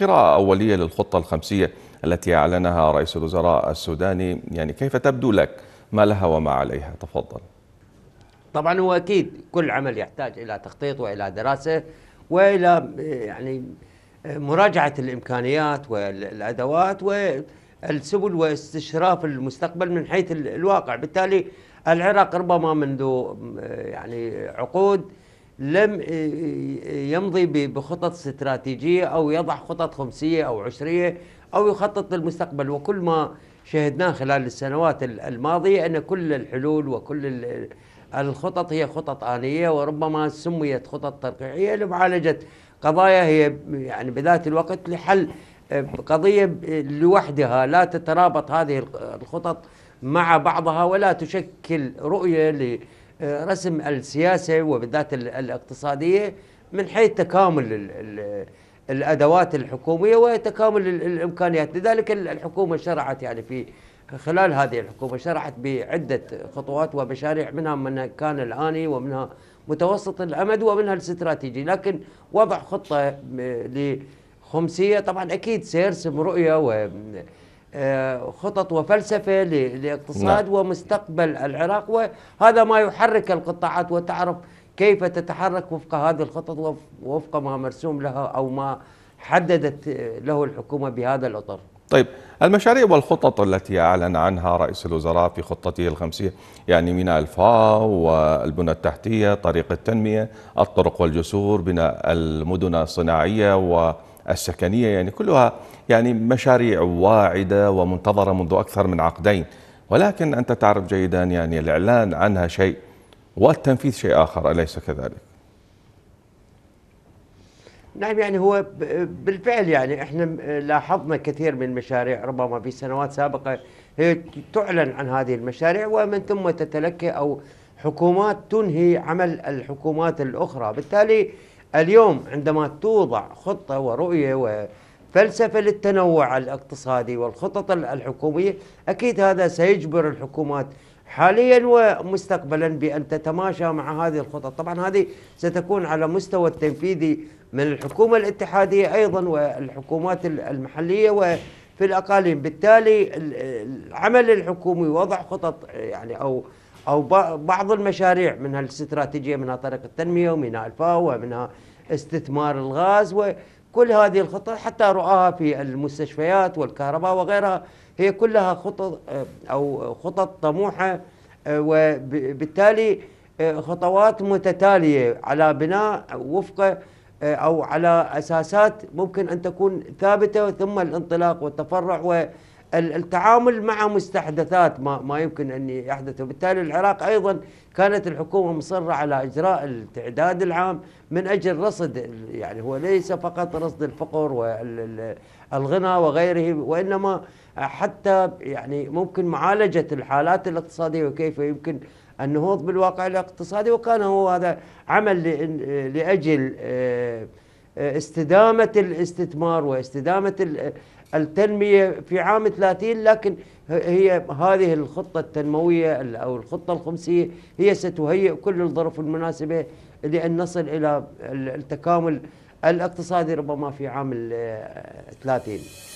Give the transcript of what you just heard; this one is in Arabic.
قراءة أولية للخطة الخمسية التي أعلنها رئيس الوزراء السوداني يعني كيف تبدو لك ما لها وما عليها تفضل طبعا هو أكيد كل عمل يحتاج إلى تخطيط وإلى دراسة وإلى يعني مراجعة الإمكانيات والأدوات والسبل واستشراف المستقبل من حيث الواقع بالتالي العراق ربما منذ يعني عقود لم يمضي بخطط استراتيجية أو يضع خطط خمسية أو عشرية أو يخطط للمستقبل وكل ما شهدناه خلال السنوات الماضية أن كل الحلول وكل الخطط هي خطط آنية وربما سميت خطط ترقيعية لمعالجة قضايا هي يعني بذات الوقت لحل آه، قضية لوحدها لا تترابط هذه الخطط مع بعضها ولا تشكل رؤية ل آه، رسم السياسه وبالذات الاقتصاديه من حيث تكامل الادوات الحكوميه وتكامل الامكانيات لذلك الحكومه شرعت يعني في خلال هذه الحكومه شرعت بعده خطوات ومشاريع منها من كان الاني ومنها متوسط الامد ومنها الاستراتيجي لكن وضع خطه آه، لخمسيه طبعا اكيد سيرسم رؤيه و آه، خطط وفلسفة لاقتصاد نعم. ومستقبل العراق وهذا ما يحرك القطاعات وتعرف كيف تتحرك وفق هذه الخطط وفق ما مرسوم لها أو ما حددت آه، له الحكومة بهذا الأطر طيب المشاريع والخطط التي أعلن عنها رئيس الوزراء في خطته الخمسية يعني ميناء الفاو والبنى التحتية طريق التنمية الطرق والجسور بناء المدن الصناعية و السكنية يعني كلها يعني مشاريع واعدة ومنتظرة منذ أكثر من عقدين ولكن أنت تعرف جيدا يعني الإعلان عنها شيء والتنفيذ شيء آخر أليس كذلك؟ نعم يعني هو بالفعل يعني احنا لاحظنا كثير من المشاريع ربما في سنوات سابقه هي تعلن عن هذه المشاريع ومن ثم تتلكى او حكومات تنهي عمل الحكومات الاخرى، بالتالي اليوم عندما توضع خطة ورؤية وفلسفة للتنوع الاقتصادي والخطط الحكوميه اكيد هذا سيجبر الحكومات حاليا ومستقبلا بان تتماشى مع هذه الخطط، طبعا هذه ستكون على مستوى التنفيذي من الحكومه الاتحاديه ايضا والحكومات المحليه وفي الاقاليم، بالتالي العمل الحكومي وضع خطط يعني او أو بعض المشاريع منها الاستراتيجية منها طريق التنمية ومنها الفاو ومنها استثمار الغاز وكل هذه الخطط حتى رؤاها في المستشفيات والكهرباء وغيرها هي كلها خطط آه، أو خطط طموحة آه، وبالتالي آه، خطوات متتالية على بناء وفق أو على أساسات ممكن أن تكون ثابتة ثم الانطلاق والتفرع و التعامل مع مستحدثات ما, ما يمكن أن يحدث وبالتالي العراق أيضا كانت الحكومة مصرة على إجراء التعداد العام من أجل رصد يعني هو ليس فقط رصد الفقر والغنى وغيره وإنما حتى يعني ممكن معالجة الحالات الاقتصادية وكيف يمكن النهوض بالواقع الاقتصادي وكان هو هذا عمل لأجل آه، آه، استدامة الاستثمار واستدامة التنمية في عام 30 لكن هي هذه الخطة التنموية أو الخطة الخمسية هي ستهيئ كل الظروف المناسبة لأن نصل إلى التكامل الاقتصادي ربما في عام 30 آه،